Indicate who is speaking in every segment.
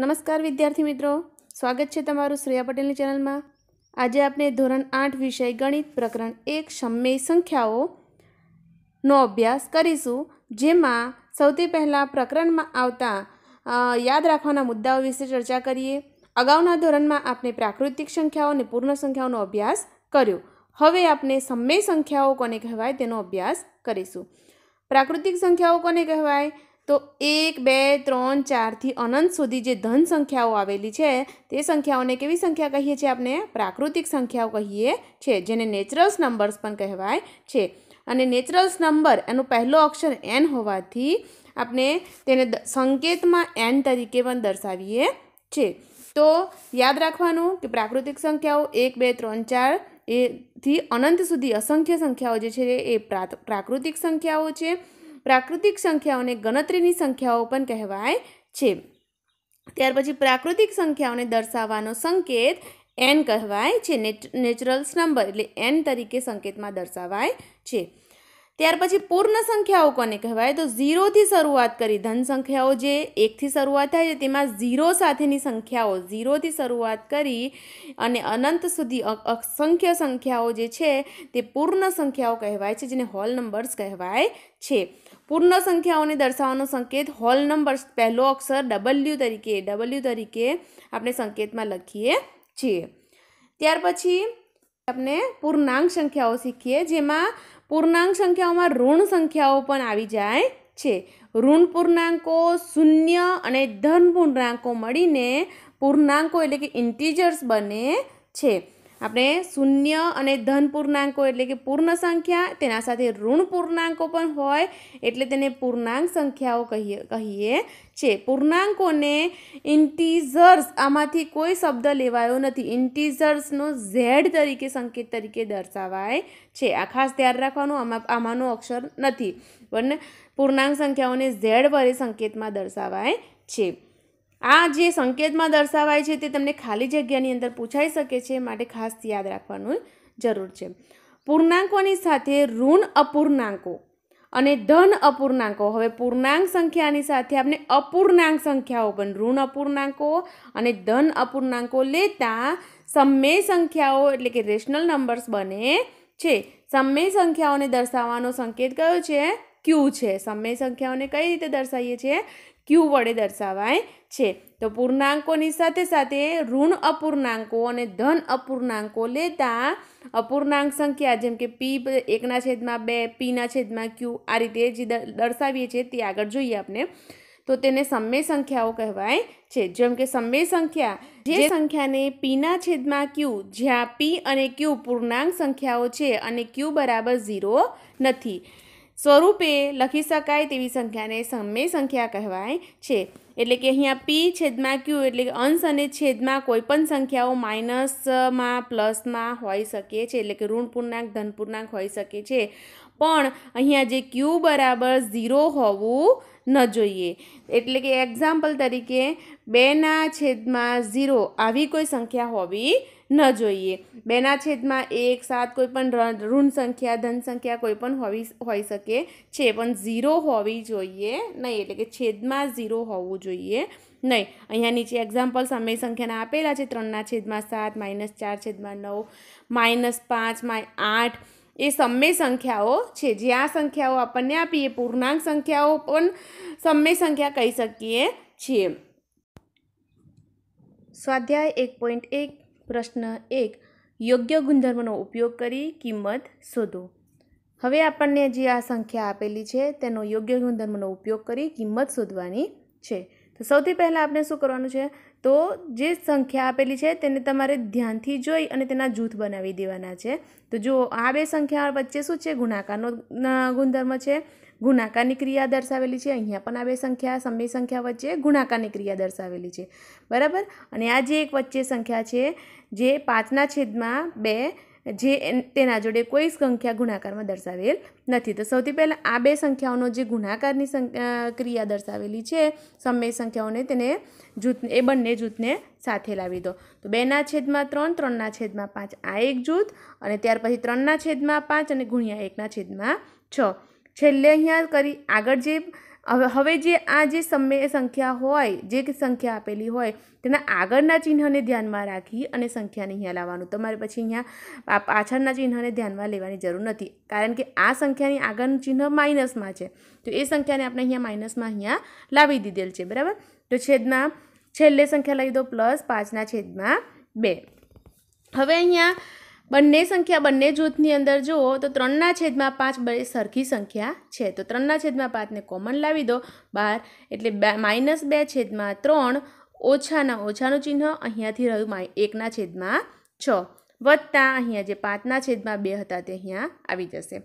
Speaker 1: નમસ્કાર વિદ્યાર્થી મિત્રો સ્વાગત છે તમારું શ્રેયા પટેલની ચેનલમાં આજે આપણે ધોરણ આઠ વિષય ગણિત પ્રકરણ એક સમ્મેય સંખ્યાઓનો અભ્યાસ કરીશું જેમાં સૌથી પહેલાં પ્રકરણમાં આવતા યાદ રાખવાના મુદ્દાઓ વિશે ચર્ચા કરીએ અગાઉના ધોરણમાં આપણે પ્રાકૃતિક સંખ્યાઓ અને પૂર્ણ સંખ્યાઓનો અભ્યાસ કર્યો હવે આપણે સમ્મેય સંખ્યાઓ કોને કહેવાય તેનો અભ્યાસ કરીશું પ્રાકૃતિક સંખ્યાઓ કોને કહેવાય તો એક બે ત્રણ ચારથી અનંત સુધી જે ધન સંખ્યાઓ આવેલી છે તે સંખ્યાઓને કેવી સંખ્યા કહીએ છીએ આપણે પ્રાકૃતિક સંખ્યાઓ કહીએ છીએ જેને નેચરલ્સ નંબર્સ પણ કહેવાય છે અને નેચરલ્સ નંબર એનો પહેલો અક્ષર એન હોવાથી આપણે તેને સંકેતમાં એન તરીકે પણ દર્શાવીએ છે તો યાદ રાખવાનું કે પ્રાકૃતિક સંખ્યાઓ એક બે ત્રણ ચાર એથી અનંત સુધી અસંખ્ય સંખ્યાઓ જે છે એ પ્રાકૃતિક સંખ્યાઓ છે પ્રાકૃતિક સંખ્યાઓને ગણતરીની સંખ્યાઓ પણ કહેવાય છે ત્યાર પછી પ્રાકૃતિક સંખ્યાઓને દર્શાવવાનો સંકેત એન કહેવાય છે નેચરલ્સ નંબર એટલે એન તરીકે સંકેતમાં દર્શાવાય છે ત્યાર પછી પૂર્ણ સંખ્યાઓ કોને કહેવાય તો ઝીરોથી શરૂઆત કરી ધન સંખ્યાઓ જે એકથી શરૂઆત થાય છે તેમાં ઝીરો સાથેની સંખ્યાઓ ઝીરોથી શરૂઆત કરી અને અનંત સુધી અસંખ્ય સંખ્યાઓ જે છે તે પૂર્ણ સંખ્યાઓ કહેવાય છે જેને હોલ નંબર્સ કહેવાય છે પૂર્ણ સંખ્યાઓને દર્શાવવાનો સંકેત હોલ નંબર પહેલો અક્ષર ડબલ્યુ તરીકે ડબલ્યુ તરીકે આપણે સંકેતમાં લખીએ છીએ ત્યાર પછી આપણે પૂર્ણાંક સંખ્યાઓ શીખીએ જેમાં પૂર્ણાંક સંખ્યાઓમાં ઋણ સંખ્યાઓ પણ આવી જાય છે ઋણ પૂર્ણાંકો શૂન્ય અને ધન પૂર્ણાંકો મળીને પૂર્ણાંકો એટલે કે ઇન્ટીજર્સ બને છે આપણે શૂન્ય અને ધન પૂર્ણાંકો એટલે કે પૂર્ણ સંખ્યા તેના સાથે ઋણ પૂર્ણાંકો પણ હોય એટલે તેને પૂર્ણાંક સંખ્યાઓ કહીએ કહીએ છે પૂર્ણાંકોને ઇન્ટીઝર્સ આમાંથી કોઈ શબ્દ લેવાયો નથી ઇન્ટીઝર્સનો ઝેડ તરીકે સંકેત તરીકે દર્શાવાય છે આ ખાસ ધ્યાન રાખવાનું આમાં આમાંનો અક્ષર નથી પણ પૂર્ણાંક સંખ્યાઓને ઝેડ વડે સંકેતમાં દર્શાવાય છે આ જે સંકેતમાં દર્શાવાય છે તે તમને ખાલી જગ્યાની અંદર પૂછાઈ શકે છે માટે ખાસ યાદ રાખવાનું જરૂર છે પૂર્ણાંકોની સાથે ઋણ અપૂર્ણાંકો અને ધન અપૂર્ણાંકો હવે પૂર્ણાંક સંખ્યાની સાથે આપણે અપૂર્ણાંક સંખ્યાઓ પણ ઋણ અપૂર્ણાંકો અને ધન અપૂર્ણાંકો લેતા સમય સંખ્યાઓ એટલે કે રેશનલ નંબર્સ બને છે સમય સંખ્યાઓને દર્શાવવાનો સંકેત કયો છે ક્યુ છે સમય સંખ્યાઓને કઈ રીતે દર્શાવીએ છીએ ક્યુ વડે દર્શાવાય છે તો પૂર્ણાંકોની સાથે સાથે ઋણ અપૂર્ણાંકો અને ધન અપૂર્ણાંકો લેતા અપૂર્ણાંક સંખ્યા જેમ કે પી એકના છેદમાં બે પીના છેદમાં ક્યુ આ રીતે જે દર્શાવીએ છીએ તે આગળ જોઈએ આપણે તો તેને સમય સંખ્યાઓ કહેવાય છે જેમ કે સમય સંખ્યા જે સંખ્યાને પીના છેદમાં ક્યુ જ્યાં પી અને ક્યુ પૂર્ણાંક સંખ્યાઓ છે અને ક્યુ બરાબર ઝીરો નથી સ્વરૂપે લખી શકાય તેવી સંખ્યાને સમય સંખ્યા કહેવાય છે એટલે કે અહીંયા પી છેદમાં ક્યુ એટલે કે અંશ અને છેદમાં કોઈપણ સંખ્યાઓ માઇનસમાં પ્લસમાં હોઈ શકે છે એટલે કે ઋણ પૂર્ણાંક ધન પૂર્ણાંક હોઈ શકે છે પણ અહીંયા જે ક્યુ બરાબર ઝીરો હોવું ન જોઈએ એટલે કે એક્ઝામ્પલ તરીકે બેના છેદમાં ઝીરો આવી કોઈ સંખ્યા હોવી ન જોઈએ બેના છેદમાં એક સાત કોઈ પણ ઋણ સંખ્યા ધન સંખ્યા કોઈ પણ હોવી હોઈ શકે છે પણ ઝીરો હોવી જોઈએ નહીં એટલે કે છેદમાં ઝીરો હોવું જોઈએ નહીં અહીંયા નીચે એક્ઝામ્પલ સમય સંખ્યાના આપેલા છે ત્રણના છેદમાં સાત માઇનસ ચાર છેદમાં નવ માઇનસ પાંચ માય આઠ એ સમય સંખ્યાઓ છે જે આ સંખ્યાઓ આપણને આપીએ પૂર્ણાંક સંખ્યાઓ પણ સમય સંખ્યા કહી શકીએ છીએ સ્વાધ્યાય એક પોઈન્ટ એક પ્રશ્ન એક યોગ્ય ગુણધર્મનો ઉપયોગ કરી કિંમત શોધો હવે આપણને જે આ સંખ્યા આપેલી છે તેનો યોગ્ય ગુણધર્મનો ઉપયોગ કરી કિંમત શોધવાની છે તો સૌથી પહેલાં આપણે શું કરવાનું છે તો જે સંખ્યા આપેલી છે તેને તમારે ધ્યાનથી જોઈ અને તેના જૂથ બનાવી દેવાના છે તો જુઓ આ બે સંખ્યા વચ્ચે શું છે ગુણાકારનો ગુણધર્મ છે ગુણાકારની ક્રિયા દર્શાવેલી છે અહીંયા પણ આ બે સંખ્યા સમય સંખ્યા વચ્ચે ગુણાકારની ક્રિયા દર્શાવેલી છે બરાબર અને આ જે એક વચ્ચે સંખ્યા છે જે પાંચના છેદમાં બે જે તેના જોડે કોઈ સંખ્યા ગુણાકારમાં દર્શાવેલ નથી તો સૌથી પહેલાં આ બે સંખ્યાઓનો જે ગુણાકારની ક્રિયા દર્શાવેલી છે સમય સંખ્યાઓને તેને જૂથ એ બંને જૂથને સાથે લાવી દો તો બેના છેદમાં ત્રણ ત્રણના છેદમાં પાંચ આ એક જૂથ અને ત્યાર પછી ત્રણના છેદમાં પાંચ અને ગુણ્યા એકના છેદમાં છ છેલ્લે અહીંયા કરી આગળ જે હવે હવે જે આ જે સમય સંખ્યા હોય જે સંખ્યા આપેલી હોય તેના આગળના ચિહ્નને ધ્યાનમાં રાખી અને સંખ્યાને અહીંયા લાવવાનું તમારે પછી અહીંયા પાછળના ચિહ્નને ધ્યાનમાં લેવાની જરૂર નથી કારણ કે આ સંખ્યાની આગળનું ચિહ્ન માઇનસમાં છે તો એ સંખ્યાને આપણે અહીંયા માઇનસમાં અહીંયા લાવી દીધેલ છે બરાબર તો છેદમાં છેલ્લે સંખ્યા લઈ દો પ્લસ પાંચના છેદમાં બે હવે અહીંયા બંને સંખ્યા બંને જૂથની અંદર જુઓ તો ત્રણના છેદમાં પાંચ બે સરખી સંખ્યા છે તો ત્રણના છેદમાં પાંચને કોમન લાવી દો બાર એટલે બે માઇનસ બે છેદમાં ત્રણ ઓછાના ઓછાનું ચિહ્ન અહીંયાથી રહ્યું એકના છેદમાં છ વત્તા અહીંયા જે પાંચના છેદમાં બે હતા તે અહીંયા આવી જશે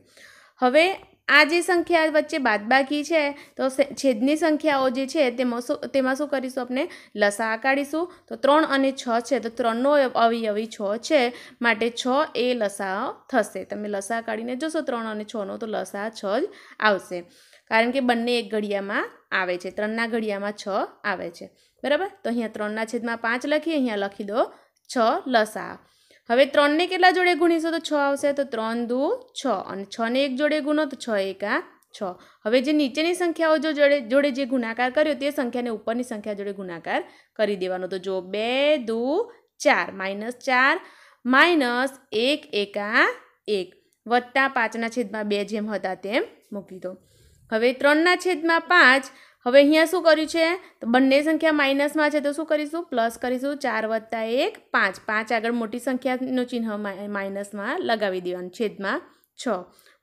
Speaker 1: હવે આ જે સંખ્યા વચ્ચે બાદબાકી છે તો છેદની સંખ્યાઓ જે છે તેમાં શું તેમાં શું કરીશું આપણે લસા કાઢીશું તો ત્રણ અને છ છે તો ત્રણનો અવયવી છ છે માટે છ એ લસા થશે તમે લસા કાઢીને જોશો ત્રણ અને છનો તો લસા છ જ આવશે કારણ કે બંને એક ઘડિયામાં આવે છે ત્રણના ઘડિયામાં છ આવે છે બરાબર તો અહીંયા ત્રણના છેદમાં પાંચ લખીએ અહીંયા લખી દો છ લસા હવે ત્રણને કેટલા જોડે ગુણીશો તો છ આવશે તો ત્રણ દુ છ અને છને એક જોડે ગુણો તો છ એકા છ હવે જે નીચેની સંખ્યાઓ જો જોડે જોડે જે ગુણાકાર કર્યો તે સંખ્યાને ઉપરની સંખ્યા જોડે ગુણાકાર કરી દેવાનો તો જો બે દુ ચાર માઇનસ ચાર માઇનસ એક એકા એક વત્તા પાંચના છેદમાં બે જેમ હતા તેમ મૂકી દો હવે ત્રણના છેદમાં પાંચ હવે અહીંયા શું કર્યું છે તો બંને સંખ્યા માઇનસમાં છે તો શું કરીશું પ્લસ કરીશું ચાર વત્તા એક પાંચ પાંચ આગળ મોટી સંખ્યાનું ચિહ્ન માઇનસમાં લગાવી દેવાનું છેદમાં છ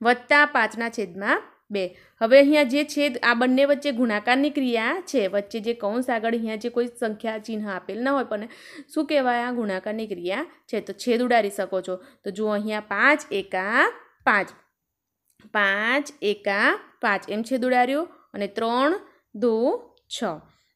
Speaker 1: વત્તા પાંચના છેદમાં બે હવે અહીંયા જે છેદ આ બંને વચ્ચે ગુણાકારની ક્રિયા છે વચ્ચે જે કૌંસ આગળ અહીંયા જે કોઈ સંખ્યા ચિહ્ન આપેલ ન હોય પણ શું કહેવાય આ ગુણાકારની ક્રિયા છે તો છેદ ઉડાડી શકો છો તો જુઓ અહીંયા પાંચ એકા પાંચ પાંચ એકા પાંચ એમ છેદ ઉડાડ્યું અને ત્રણ દો છ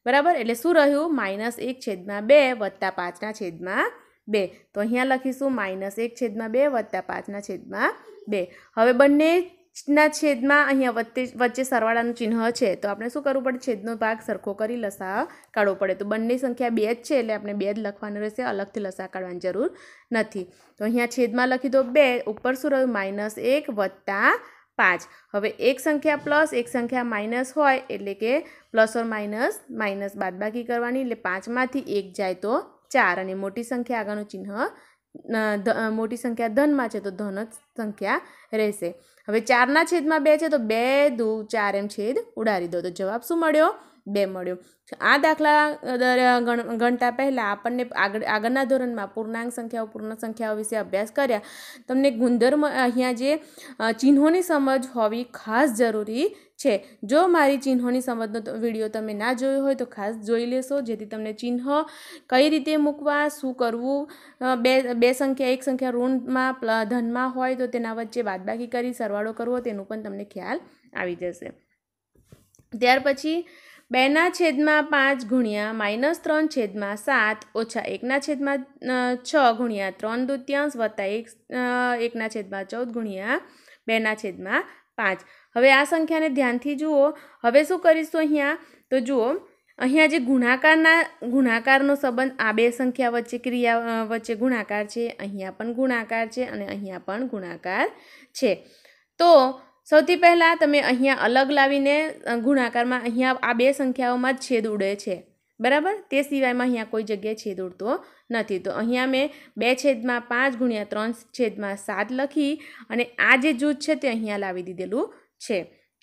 Speaker 1: બરાબર એટલે શું રહ્યું માઇનસ એક છેદમાં બે વત્તા પાંચના છેદમાં બે તો અહીંયા લખીશું માઇનસ એક છેદમાં બે વત્તા પાંચના છેદમાં બે હવે બંનેના છેદમાં અહીંયા વચ્ચે વચ્ચે સરવાળાનું ચિહ્ન છે તો આપણે શું કરવું પડે છેદનો ભાગ સરખો કરી લસા કાઢવો પડે તો બંને સંખ્યા બે જ છે એટલે આપણે બે જ લખવાનું રહેશે અલગથી લસા કાઢવાની જરૂર નથી તો અહીંયા છેદમાં લખી દો બે ઉપર શું રહ્યું માઇનસ એક વત્તા પાંચ હવે એક સંખ્યા પ્લસ એક સંખ્યા માઇનસ હોય એટલે કે પ્લસ ઓર માઇનસ માઇનસ બાદબાકી કરવાની એટલે પાંચમાંથી એક જાય તો ચાર અને મોટી સંખ્યા આગળનું ચિહ્ન મોટી સંખ્યા ધનમાં છે તો ધન જ સંખ્યા રહેશે હવે ચારના છેદમાં બે છે તો બે દુ ચાર એમ છેદ ઉડાડી દો તો જવાબ શું મળ્યો બે મળ્યો આ દાખલા ગણતા પહેલાં આપણને આગળ આગળના ધોરણમાં પૂર્ણાંક સંખ્યાઓ પૂર્ણ સંખ્યાઓ વિશે અભ્યાસ કર્યા તમને ગુણધર્મ અહીંયા જે ચિહ્નોની સમજ હોવી ખાસ જરૂરી છે જો મારી ચિહ્નોની સમજનો વિડીયો તમે ના જોયો હોય તો ખાસ જોઈ લેશો જેથી તમને ચિહ્ન કઈ રીતે મૂકવા શું કરવું બે બે સંખ્યા એક સંખ્યા ઋણમાં ધનમાં હોય તો તેના વચ્ચે બાદબાકી કરી સરવાળો કરવો તેનું પણ તમને ખ્યાલ આવી જશે ત્યાર પછી બેના છેદમાં પાંચ ગુણ્યા માઇનસ ત્રણ છેદમાં સાત ઓછા એકના છેદમાં છ ગુણ્યા ત્રણ દૂત્યાંશ વત્તા એક એકના છેદમાં ચૌદ ગુણ્યા બેના છેદમાં પાંચ હવે આ સંખ્યાને ધ્યાનથી જુઓ હવે શું કરીશું અહીંયા તો જુઓ અહીંયા જે ગુણાકારના ગુણાકારનો સંબંધ આ બે સંખ્યા વચ્ચે ક્રિયા વચ્ચે ગુણાકાર છે અહીંયા પણ ગુણાકાર છે અને અહીંયા પણ ગુણાકાર છે તો સૌથી પહેલાં તમે અહીંયા અલગ લાવીને ગુણાકારમાં અહીંયા આ બે સંખ્યાઓમાં જ છેદ ઉડે છે બરાબર તે સિવાયમાં અહીંયા કોઈ જગ્યાએ છેદ ઉડતો નથી તો અહીંયા મેં બે છેદમાં પાંચ ગુણ્યા ત્રણ છેદમાં સાત લખી અને આ જે જૂથ છે તે અહીંયા લાવી દીધેલું છે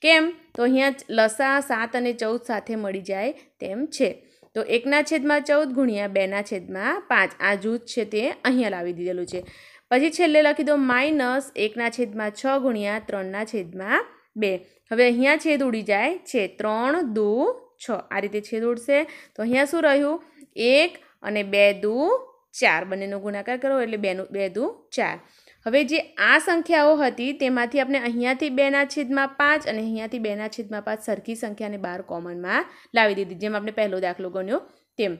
Speaker 1: કેમ તો અહીંયા લસા સાત અને ચૌદ સાથે મળી જાય તેમ છે તો એકના છેદમાં ચૌદ ગુણ્યા બેના છેદમાં પાંચ આ જૂથ છે તે અહીંયા લાવી દીધેલું છે પછી છેલ્લે લખી દો માઇનસ એકના છેદમાં છ ગુણ્યા ત્રણના છેદમાં બે હવે અહીંયા છેદ ઉડી જાય છે ત્રણ દુ છ આ રીતે છેદ ઉડશે તો અહીંયા શું રહ્યું એક અને બે દુ ચાર બંનેનો ગુણાકાર કરો એટલે બેનું બે દુ ચાર હવે જે આ સંખ્યાઓ હતી તેમાંથી આપણે અહીંયાથી બેના છેદમાં પાંચ અને અહીંયાથી બેના છેદમાં પાંચ સરખી સંખ્યાને બાર કોમનમાં લાવી દીધી જેમ આપણે પહેલો દાખલો ગણ્યો તેમ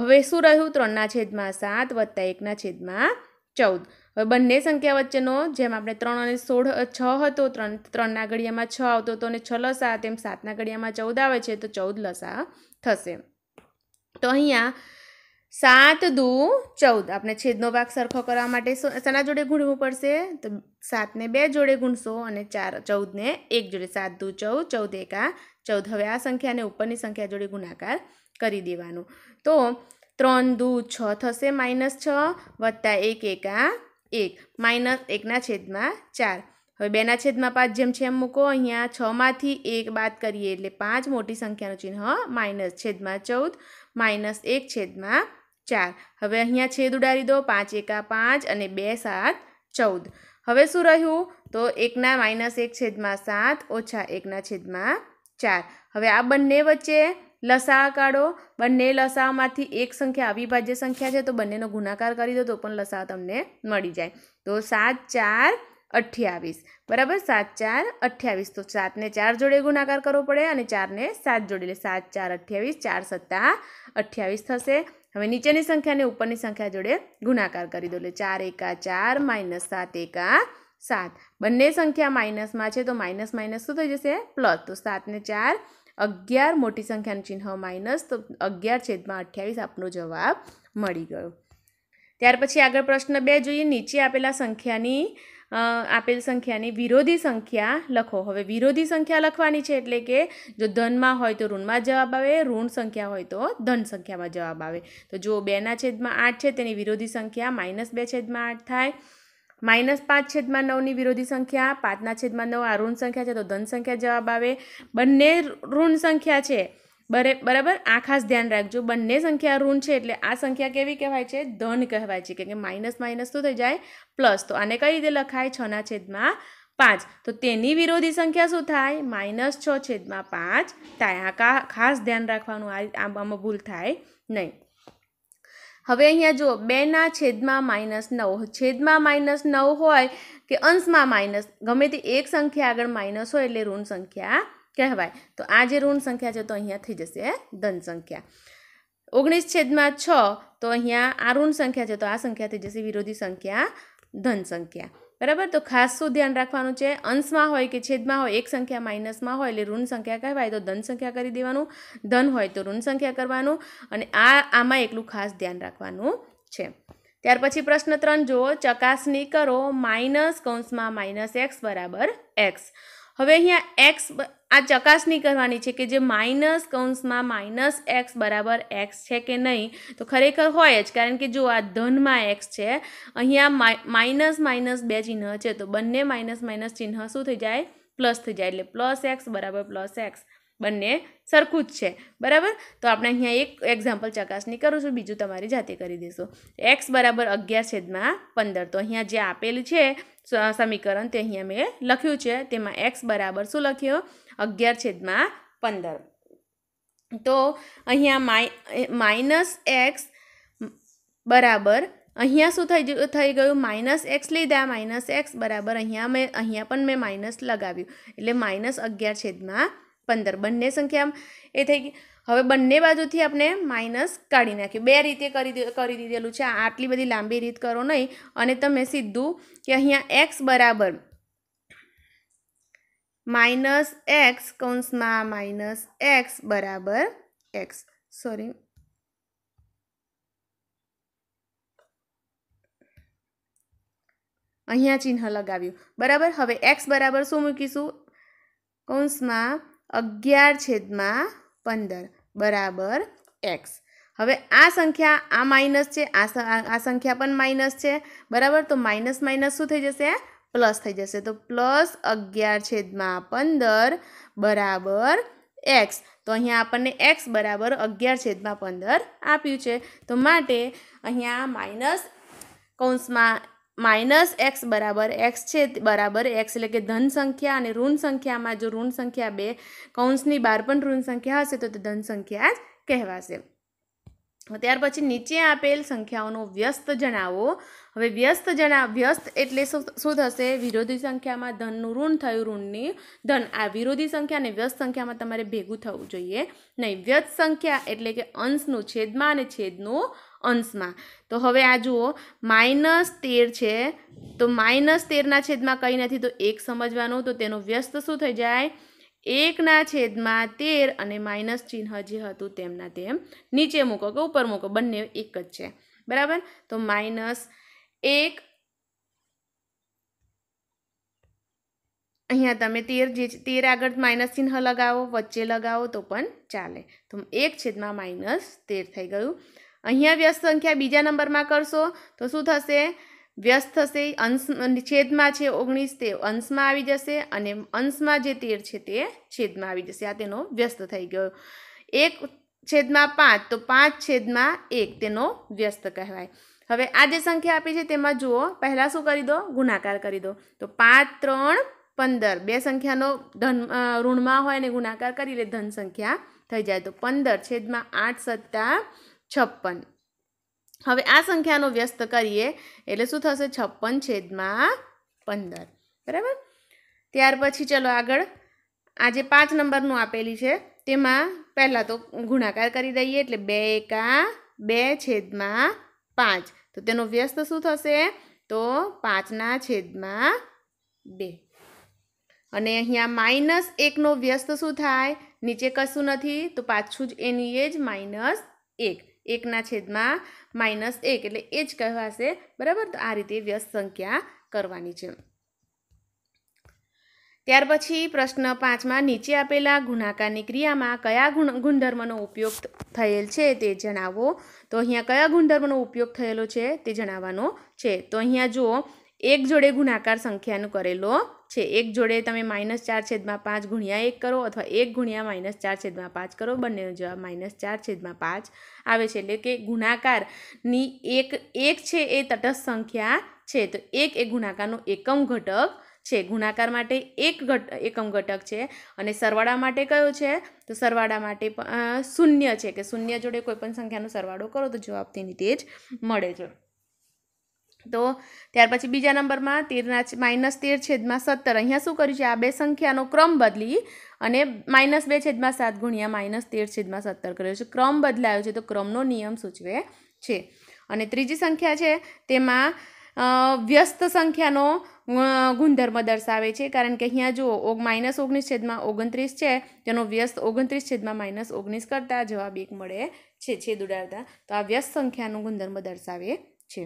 Speaker 1: હવે શું રહ્યું ત્રણના છેદમાં સાત વત્તા એકના છેદમાં ચૌદ હવે બંને સંખ્યા વચ્ચેનો જેમ આપણે ત્રણ અને સોળ છ હતો ત્રણ ત્રણના ઘડિયામાં છ આવતો હતો અને છ લસા તેમ સાતના ઘડિયામાં ચૌદ આવે છે તો ચૌદ લસા થશે તો અહીંયા સાત દુ ચૌદ આપણે છેદનો ભાગ સરખો કરવા માટે સના જોડે ગુણવું પડશે તો સાતને બે જોડે ગુણશો અને ચાર ચૌદને એક જોડે સાત દુ ચૌદ ચૌદ એકા ચૌદ હવે આ સંખ્યાને ઉપરની સંખ્યા જોડે ગુણાકાર કરી દેવાનું તો ત્રણ દુ છ થશે માઇનસ છ વત્તા એક એકા એક માઇનસ એકના છેદમાં ચાર હવે બેના છેદમાં પાંચ જેમ છે એમ મૂકો અહીંયા છમાંથી એક બાદ કરીએ એટલે પાંચ મોટી સંખ્યાનું ચિહ્ન માઇનસ છેદમાં ચૌદ માઇનસ એક છેદમાં ચાર હવે અહીંયા છેદ ઉડાડી દો પાંચ એકા પાંચ અને બે સાત ચૌદ હવે શું રહ્યું તો એકના માઇનસ એક છેદમાં સાત ઓછા એકના છેદમાં ચાર હવે આ બંને વચ્ચે લસા કાઢો બંને લસામાંથી એક સંખ્યા અવિભાજ્ય સંખ્યા છે તો બંનેનો ગુણાકાર કરી દો તો પણ લસા તમને મળી જાય તો સાત ચાર અઠ્યાવીસ બરાબર સાત ચાર અઠ્યાવીસ તો સાતને ચાર જોડે ગુણાકાર કરવો પડે અને ચારને સાત જોડે એટલે સાત ચાર અઠ્યાવીસ ચાર સત્તા અઠ્યાવીસ થશે હવે નીચેની સંખ્યાને ઉપરની સંખ્યા જોડે ગુણાકાર કરી દો એટલે ચાર એકા ચાર માઇનસ સાત એકા સાત બંને સંખ્યા માઇનસમાં છે તો માઇનસ માઇનસ શું થઈ જશે પ્લસ તો સાતને ચાર અગિયાર મોટી સંખ્યાનું ચિહ્ન માઇનસ તો અગિયાર છેદમાં અઠ્યાવીસ આપનો જવાબ મળી ગયો ત્યાર પછી આગળ પ્રશ્ન બે જોઈએ નીચે આપેલા સંખ્યાની આપેલ સંખ્યાની વિરોધી સંખ્યા લખો હવે વિરોધી સંખ્યા લખવાની છે એટલે કે જો ધનમાં હોય તો ઋણમાં જવાબ આવે ઋણ સંખ્યા હોય તો ધન સંખ્યામાં જવાબ આવે તો જો બેના છેદમાં આઠ છે તેની વિરોધી સંખ્યા માઇનસ બે છેદમાં આઠ થાય માઇનસ પાંચ છેદમાં નવની વિરોધી સંખ્યા પાંચના છેદમાં નવ આ ઋણ સંખ્યા છે તો ધન સંખ્યા જવાબ આવે બંને ઋણ સંખ્યા છે બરાબર આ ખાસ ધ્યાન રાખજો બંને સંખ્યા ઋણ છે એટલે આ સંખ્યા કેવી કહેવાય છે ધન કહેવાય છે કેમ કે માઇનસ માઇનસ શું થઈ જાય પ્લસ તો આને કઈ રીતે લખાય છના છેદમાં પાંચ તો તેની વિરોધી સંખ્યા શું થાય માઇનસ છ છેદમાં પાંચ થાય આ ખાસ ધ્યાન રાખવાનું આ આમાં ભૂલ થાય નહીં હવે અહીંયા જો બેના છેદમાં માઇનસ નવ છેદમાં માઇનસ નવ હોય કે અંશમાં માઇનસ ગમે તે એક સંખ્યા આગળ માઇનસ હોય એટલે ઋણ સંખ્યા કહેવાય તો આ જે ઋણ સંખ્યા છે તો અહીંયા થઈ જશે ધન સંખ્યા ઓગણીસ છેદમાં છ તો અહીંયા આ ઋણ સંખ્યા છે તો આ સંખ્યા થઈ જશે વિરોધી સંખ્યા ધન સંખ્યા બરાબર તો ખાસ શું ધ્યાન રાખવાનું છે અંશમાં હોય કે છેદમાં હોય એક સંખ્યા માઇનસમાં હોય એટલે ઋણ સંખ્યા કહેવાય તો ધન સંખ્યા કરી દેવાનું ધન હોય તો ઋણ સંખ્યા કરવાનું અને આ આમાં એકલું ખાસ ધ્યાન રાખવાનું છે ત્યાર પછી પ્રશ્ન ત્રણ જુઓ ચકાસણી કરો માઇનસ કૌંસમાં માઇનસ એક્સ બરાબર એક્સ હવે અહીંયા એક્સ આ ચકાસણી કરવાની છે કે જે માઇનસ કૌંસમાં માઇનસ એક્સ બરાબર એક્સ છે કે નહીં તો ખરેખર હોય જ કારણ કે જો આ ધનમાં એક્સ છે અહીંયા માઇનસ માઇનસ બે ચિહ્ન છે તો બંને માઇનસ માઇનસ ચિહ્ન શું થઈ જાય પ્લસ થઈ જાય એટલે પ્લસ એક્સ બરાબર પ્લસ એક્સ બંને સરખું જ છે બરાબર તો આપણે અહીંયા એક એક્ઝામ્પલ ચકાસણી કરું છું બીજું તમારી જાતે કરી દઈશું એક્સ બરાબર અગિયાર છેદમાં પંદર તો અહીંયા જે આપેલું છે સમીકરણ તે અહીંયા મેં લખ્યું છે તેમાં એક્સ બરાબર શું લખ્યું અગિયાર છેદમાં પંદર તો અહીંયા માઇ માઇનસ એક્સ બરાબર અહીંયા શું થઈ થઈ ગયું માઇનસ એક્સ લીધા માઇનસ એક્સ બરાબર અહીંયા મેં અહીંયા પણ મેં માઇનસ લગાવ્યું એટલે માઇનસ અગિયાર છેદમાં પંદર બંને સંખ્યા એ થઈ ગઈ હવે બંને બાજુથી આપણે માઇનસ કાઢી નાખ્યું બે રીતે કરી કરી દીધેલું છે આટલી બધી લાંબી રીત કરો નહીં અને તમે સીધું કે અહીંયા એક્સ બરાબર માઇનસ એક્સ કૌંસમાં માઇનસ એક્સ બરાબર એક્સ સોરી અહીંયા ચિહ્ન લગાવ્યું બરાબર હવે એક્સ બરાબર શું મૂકીશું કૌંસમાં અગિયાર છેદમાં પંદર બરાબર એક્સ હવે આ સંખ્યા આ માઇનસ છે આ સંખ્યા પણ માઇનસ છે બરાબર તો માઇનસ માઇનસ શું થઈ જશે પ્લસ થઈ જશે તો પ્લસ અગિયાર છેદમાં પંદર બરાબર એક્સ તો અહીંયા આપણને એક્સ બરાબર અગિયાર છેદમાં પંદર આપ્યું છે તો માટે અહીંયા માઇનસ કૌંસમાં માઇનસ એક્સ બરાબર એક્સ છે બરાબર એક્સ એટલે કે ધન સંખ્યા અને ઋણ સંખ્યામાં જો ઋણ સંખ્યા બે કૌંસની બાર પણ ઋણ સંખ્યા હશે તો તે ધન સંખ્યા જ કહેવાશે ત્યાર પછી નીચે આપેલ સંખ્યાઓનો વ્યસ્ત જણાવો હવે વ્યસ્ત જણા વ્યસ્ત એટલે શું થશે વિરોધી સંખ્યામાં ધનનું ઋણ થયું ઋણની ધન આ વિરોધી સંખ્યા અને વ્યસ્ત સંખ્યામાં તમારે ભેગું થવું જોઈએ નહીં વ્યસ્ત સંખ્યા એટલે કે અંશનું છેદમાં અને છેદનું અંશમાં તો હવે આ જુઓ માઇનસ તેર છે તો માઇનસ તેરના છેદમાં કંઈ નથી તો એક સમજવાનું તો તેનો વ્યસ્ત શું થઈ જાય એકના છેદમાં તેર અને માઇનસ ચિહ્ન જે હતું તેમના તેમ નીચે મૂકો કે ઉપર મૂકો બંને એક જ છે બરાબર તો માઇનસ એક અહીંયા તમે તેર જે તેર આગળ માઇનસ ચિહ્ન લગાવો વચ્ચે લગાવો તો પણ ચાલે તો એક છેદમાં માઇનસ તેર થઈ ગયું અહીંયા વ્યસ્ત સંખ્યા બીજા નંબરમાં કરશો તો શું થશે વ્યસ્ત થશે અંશ છેદમાં છે ઓગણીસ તે અંશમાં આવી જશે અને અંશમાં જે તેર છે તે છેદમાં આવી જશે આ તેનો વ્યસ્ત થઈ ગયો એક છેદમાં પાંચ તો પાંચ છેદમાં એક તેનો વ્યસ્ત કહેવાય હવે આ જે સંખ્યા આપી છે તેમાં જુઓ પહેલાં શું કરી દો ગુણાકાર કરી દો તો પાંચ ત્રણ પંદર બે સંખ્યાનો ધન ઋણમાં હોય અને ગુણાકાર કરી લે ધન સંખ્યા થઈ જાય તો પંદર છેદમાં આઠ સત્તા છપ્પન હવે આ સંખ્યાનો વ્યસ્ત કરીએ એટલે શું થશે છપ્પન છેદમાં પંદર બરાબર ત્યાર પછી ચલો આગળ આ જે પાંચ નંબરનું આપેલી છે તેમાં પહેલાં તો ગુણાકાર કરી દઈએ એટલે બે એકા બે છેદમાં પાંચ તો તેનો વ્યસ્ત શું થશે તો પાંચના છેદમાં બે અને અહીંયા માઇનસ એકનો વ્યસ્ત શું થાય નીચે કશું નથી તો પાછું જ એની એ જ માઇનસ એક એકના છેદમાં માઇનસ એક એટલે એ જ કહેવાશે બરાબર તો આ રીતે વ્યસ્ત સંખ્યા કરવાની છે ત્યાર પછી પ્રશ્ન પાંચમાં નીચે આપેલા ગુણાકારની ક્રિયામાં કયા ગુણ ગુણધર્મનો ઉપયોગ થયેલ છે તે જણાવો તો અહીંયા કયા ગુણધર્મનો ઉપયોગ થયેલો છે તે જણાવવાનો છે તો અહીંયા જુઓ એક જોડે ગુણાકાર સંખ્યાનું કરેલો છે એક જોડે તમે માઇનસ ચાર છેદમાં પાંચ ગુણ્યા એક કરો અથવા એક ગુણ્યા માઇનસ ચાર છેદમાં પાંચ કરો બંનેનો જવાબ માઇનસ ચાર છેદમાં પાંચ આવે છે એટલે કે ગુણાકારની એક એક છે એ તટસ્થ સંખ્યા છે તો એક એ ગુણાકારનો એકમ ઘટક છે ગુણાકાર માટે એક ઘટ એકમ ઘટક છે અને સરવાળા માટે કયો છે તો સરવાળા માટે શૂન્ય છે કે શૂન્ય જોડે કોઈપણ સંખ્યાનો સરવાળો કરો તો જવાબ તેની તે જ મળે છે તો ત્યાર પછી બીજા નંબરમાં તેરના માઇનસ તેર છેદમાં સત્તર અહીંયા શું કર્યું છે આ બે સંખ્યાનો ક્રમ બદલી અને માઇનસ બે છેદમાં સાત ગુણ્યા માઇનસ તેર છેદમાં સત્તર કર્યો છે ક્રમ બદલાયો છે તો ક્રમનો નિયમ સૂચવે છે અને ત્રીજી સંખ્યા છે તેમાં વ્યસ્ત સંખ્યાનો ગુણધર્મ દર્શાવે છે કારણ કે અહીંયા જુઓ માઇનસ ઓગણીસ છેદમાં ઓગણત્રીસ છે તેનો વ્યસ્ત ઓગણત્રીસ છેદમાં માઇનસ ઓગણીસ કરતાં જવાબ એક મળે છે છેદ ઉડાવતા તો આ વ્યસ્ત સંખ્યાનો ગુણધર્મ દર્શાવે છે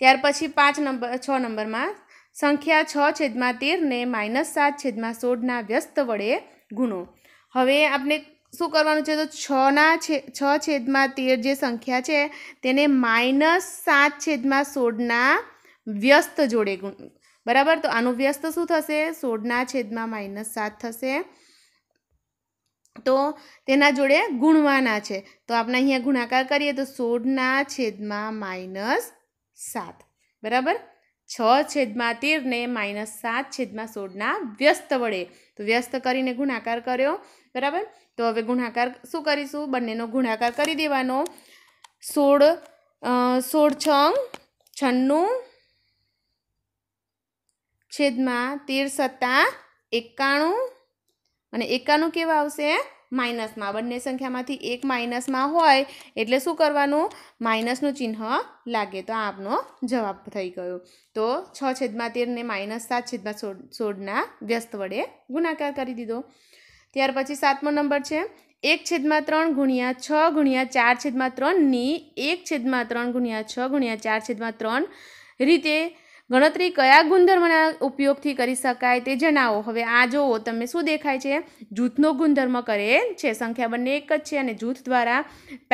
Speaker 1: ત્યાર પછી પાંચ નંબર છ નંબરમાં સંખ્યા છ છેદમાં તેરને માઇનસ સાત છેદમાં સોળના વ્યસ્ત વડે ગુણો હવે આપણે શું કરવાનું છે તો છના છે છ છેદમાં તેર જે સંખ્યા છે તેને માઇનસ સાત છેદમાં સોળના વ્યસ્ત જોડે ગુણ બરાબર તો આનું વ્યસ્ત શું થશે સોળના છેદમાં માઇનસ સાત થશે તો તેના જોડે ગુણવાના છે તો આપણે અહીંયા ગુણાકાર કરીએ તો સોળના છેદમાં માઇનસ સાત બરાબર છ છેદમાં તેરને માઇનસ સાત છેદમાં સોળના વ્યસ્ત વડે તો વ્યસ્ત કરીને ગુણાકાર કર્યો બરાબર તો હવે ગુણાકાર શું કરીશું બંનેનો ગુણાકાર કરી દેવાનો સોળ સોળ છન્નું છેદમાં તેર સત્તા એકાણું અને એકાણું કેવા આવશે માઇનસમાં બંને સંખ્યામાંથી એક માઇનસમાં હોય એટલે શું કરવાનું માઇનસનું ચિહ્ન લાગે તો આપનો જવાબ થઈ ગયો તો છ છેદમાં તેરને માઇનસ સાત છેદમાં સોળના વ્યસ્ત વડે ગુણાકાર કરી દીધો ત્યાર પછી સાતમો નંબર છે એક છેદમાં ત્રણ ગુણ્યા છ ગુણ્યા ચાર છેદમાં ત્રણની એક છેદમાં ત્રણ ગુણ્યા છ ગુણ્યા ચાર છેદમાં ત્રણ રીતે ગણતરી કયા ગુણધર્મના ઉપયોગથી કરી શકાય તે જણાવો હવે આ જુઓ તમે શું દેખાય છે જૂથનો ગુણધર્મ કરે છે સંખ્યા બંને એક જ છે અને જૂથ દ્વારા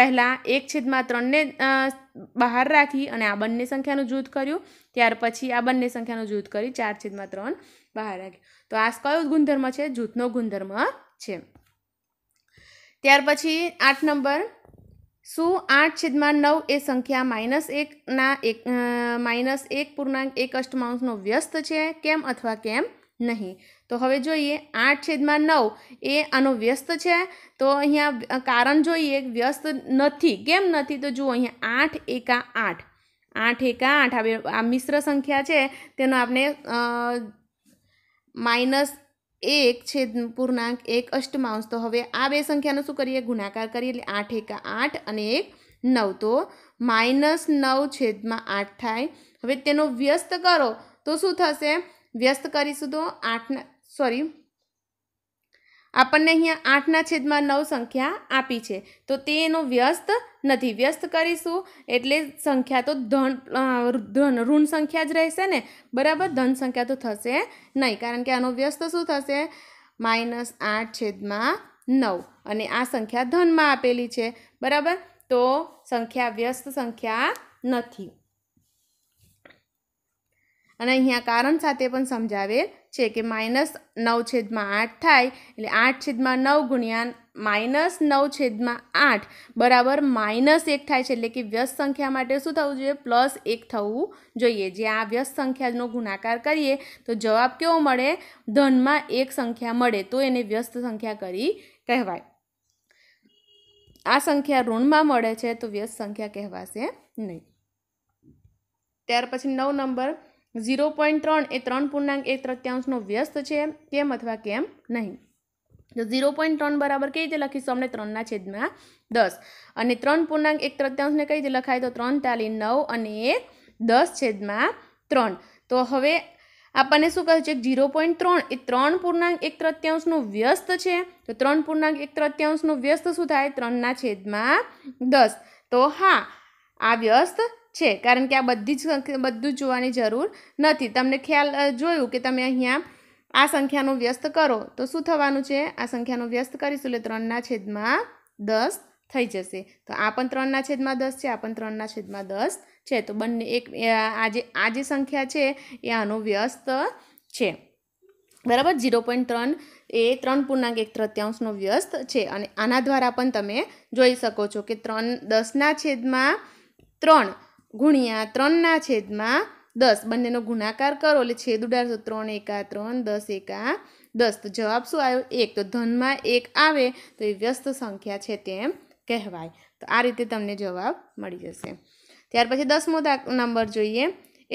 Speaker 1: પહેલાં એક છેદમાં ત્રણને બહાર રાખી અને આ બંને સંખ્યાનું જૂથ કર્યું ત્યાર પછી આ બંને સંખ્યાનું જૂથ કરી ચાર છેદમાં ત્રણ બહાર રાખ્યું તો આ કયો ગુણધર્મ છે જૂથનો ગુણધર્મ છે ત્યાર પછી આઠ નંબર શું આઠ છેદમાં નવ એ સંખ્યા માઇનસ એકના એક માઇનસ એક પૂર્ણાંક એક અષ્ટમાંશનો વ્યસ્ત છે કેમ અથવા કેમ નહીં તો હવે જોઈએ આઠ છેદમાં નવ એ આનો વ્યસ્ત છે તો અહીંયા કારણ જોઈએ વ્યસ્ત નથી કેમ નથી તો જુઓ અહીંયા આઠ એકા આઠ આઠ એકા આઠ આ મિશ્ર સંખ્યા છે તેનો આપણે માઇનસ એક છેદ પૂર્ણાંક એક અષ્ટમાંશ તો હવે આ બે સંખ્યાનો શું કરીએ ગુણાકાર કરીએ એટલે આઠ એક આઠ અને એક નવ તો માઇનસ નવ છેદમાં આઠ થાય હવે તેનો વ્યસ્ત કરો તો શું થશે વ્યસ્ત કરીશું તો આઠના સોરી આપણને અહીંયા આઠના છેદમાં નવ સંખ્યા આપી છે તો તે એનો વ્યસ્ત નથી વ્યસ્ત કરીશું એટલે સંખ્યા તો ધન ધન ઋણ સંખ્યા જ રહેશે ને બરાબર ધન સંખ્યા તો થશે નહીં કારણ કે આનો વ્યસ્ત શું થશે માઇનસ આઠ છેદમાં નવ અને આ સંખ્યા ધનમાં આપેલી છે બરાબર તો સંખ્યા વ્યસ્ત સંખ્યા નથી અને અહીંયા કારણ સાથે પણ સમજાવેલ છે કે માઇનસ નવ છેદમાં આઠ થાય એટલે આઠ છેદમાં નવ ગુણ્યા માઇનસ નવ છેદમાં આઠ બરાબર માઇનસ એક થાય છે એટલે કે વ્યસ્ત સંખ્યા માટે શું થવું જોઈએ પ્લસ એક થવું જોઈએ જે આ વ્યસ્ત સંખ્યાનો ગુણાકાર કરીએ તો જવાબ કેવો મળે ધનમાં એક સંખ્યા મળે તો એને વ્યસ્ત સંખ્યા કરી કહેવાય આ સંખ્યા ઋણમાં મળે છે તો વ્યસ્ત સંખ્યા કહેવાશે નહીં ત્યાર પછી નવ નંબર ઝીરો પોઈન્ટ ત્રણ એ ત્રણ પૂર્ણાંક એક તૃત્યાંશનો વ્યસ્ત છે કેમ અથવા કેમ નહીં તો ઝીરો પોઈન્ટ ત્રણ બરાબર કઈ રીતે લખીશું અમને ત્રણના છેદમાં દસ અને ત્રણ પૂર્ણાંક એક તૃત્યાંશને કઈ રીતે લખાય તો ત્રણ તાલી નવ અને એક દસ છેદમાં ત્રણ તો હવે આપણને શું કહે છે ઝીરો પોઈન્ટ ત્રણ એ ત્રણ પૂર્ણાંક એક તૃત્યાંશનું વ્યસ્ત છે તો ત્રણ પૂર્ણાંક એક તૃત્યાંશનું વ્યસ્ત શું થાય ત્રણના છેદમાં દસ તો હા આ વ્યસ્ત છે કારણ કે આ બધી જ બધું જ જોવાની જરૂર નથી તમને ખ્યાલ જોયું કે તમે અહીંયા આ સંખ્યાનું વ્યસ્ત કરો તો શું થવાનું છે આ સંખ્યાનું વ્યસ્ત કરીશું એટલે ત્રણના છેદમાં દસ થઈ જશે તો આ પણ ત્રણના છેદમાં દસ છે આ પણ ત્રણના છેદમાં દસ છે તો બંને એક આજે આ જે સંખ્યા છે એ આનો વ્યસ્ત છે બરાબર ઝીરો પોઈન્ટ ત્રણ એ ત્રણ પૂર્ણાંક એક તૃત્યાંશનો વ્યસ્ત છે અને આના દ્વારા પણ તમે જોઈ શકો છો કે ત્રણ દસના છેદમાં ત્રણ ગુણ્યા ત્રણના છેદમાં દસ બંનેનો ગુણાકાર કરો એટલે છેદ ઉડાડશો ત્રણ એકા ત્રણ દસ એકા દસ તો જવાબ શું આવ્યો એક તો ધનમાં એક આવે તો એ વ્યસ્ત સંખ્યા છે તેમ કહેવાય તો આ રીતે તમને જવાબ મળી જશે ત્યાર પછી દસમો નંબર જોઈએ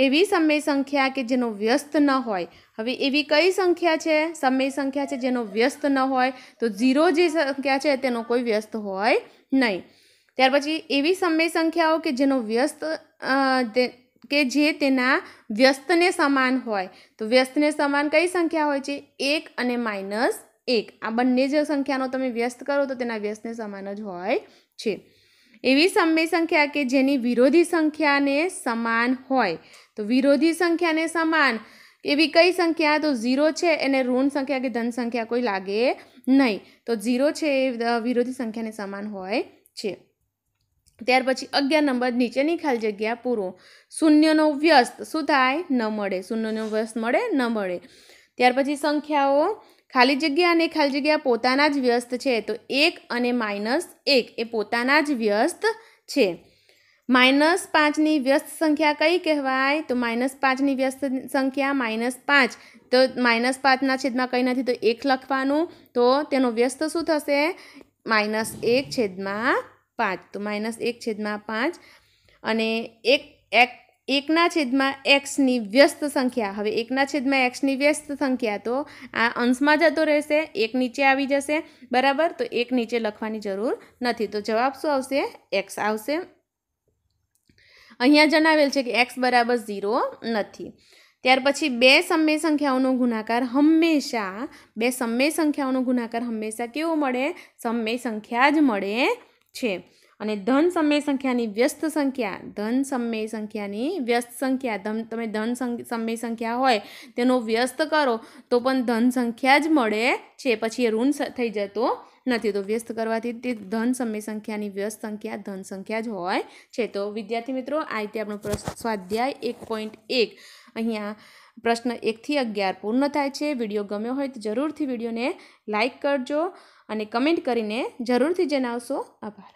Speaker 1: એવી સમય સંખ્યા કે જેનો વ્યસ્ત ન હોય હવે એવી કઈ સંખ્યા છે સમય સંખ્યા છે જેનો વ્યસ્ત ન હોય તો ઝીરો જે સંખ્યા છે તેનો કોઈ વ્યસ્ત હોય નહીં ત્યાર પછી એવી સમય સંખ્યાઓ કે જેનો વ્યસ્ત કે જે તેના વ્યસ્તને સમાન હોય તો વ્યસ્તને સમાન કઈ સંખ્યા હોય છે એક અને માઇનસ એક આ બંને જ સંખ્યાનો તમે વ્યસ્ત કરો તો તેના વ્યસ્તને સમાન જ હોય છે એવી સમય સંખ્યા કે જેની વિરોધી સંખ્યાને સમાન હોય તો વિરોધી સંખ્યાને સમાન એવી કઈ સંખ્યા તો ઝીરો છે એને ઋણ સંખ્યા કે ધન સંખ્યા કોઈ લાગે નહીં તો ઝીરો છે એ વિરોધી સંખ્યાને સમાન હોય છે ત્યાર પછી અગિયાર નંબર નીચેની ખાલી જગ્યા પૂરો શૂન્યનો વ્યસ્ત શું થાય ન મળે શૂન્યનો વ્યસ્ત મળે ન મળે ત્યાર પછી સંખ્યાઓ ખાલી જગ્યા અને ખાલી જગ્યા પોતાના જ વ્યસ્ત છે તો એક અને માઇનસ એક એ પોતાના જ વ્યસ્ત છે માઇનસ પાંચની વ્યસ્ત સંખ્યા કઈ કહેવાય તો માઇનસ પાંચની વ્યસ્ત સંખ્યા માઇનસ પાંચ તો માઇનસ પાંચના છેદમાં કંઈ નથી તો એક લખવાનું તો તેનો વ્યસ્ત શું થશે માઇનસ એક છેદમાં પાંચ તો માઇનસ એક છેદમાં પાંચ અને એક એક એકના છેદમાં એક્સની વ્યસ્ત સંખ્યા હવે એકના છેદમાં એક્સની વ્યસ્ત સંખ્યા તો આ અંશમાં જતો રહેશે એક નીચે આવી જશે બરાબર તો એક નીચે લખવાની જરૂર નથી તો જવાબ શું આવશે એક્સ આવશે અહીંયા જણાવેલ છે કે એક્સ બરાબર ઝીરો નથી ત્યાર પછી બે સમય સંખ્યાઓનો ગુણાકાર હંમેશા બે સમય સંખ્યાઓનો ગુણાકાર હંમેશા કેવો મળે સમય સંખ્યા જ મળે છે અને ધન સમય સંખ્યાની વ્યસ્ત સંખ્યા ધન સમય સંખ્યાની વ્યસ્ત સંખ્યા ધન તમે ધન સમય સંખ્યા હોય તેનો વ્યસ્ત કરો તો પણ ધન સંખ્યા જ મળે છે પછી એ ઋણ થઈ જતો નથી તો વ્યસ્ત કરવાથી તે ધન સમય સંખ્યાની વ્યસ્ત સંખ્યા ધન સંખ્યા જ હોય છે તો વિદ્યાર્થી મિત્રો આ રીતે આપણો સ્વાધ્યાય એક પોઈન્ટ એક અહીંયા પ્રશ્ન એકથી અગિયાર પૂર્ણ થાય છે વિડીયો ગમ્યો હોય તો જરૂરથી વિડીયોને લાઇક કરજો અને કમેન્ટ કરીને જરૂરથી જણાવશો આભાર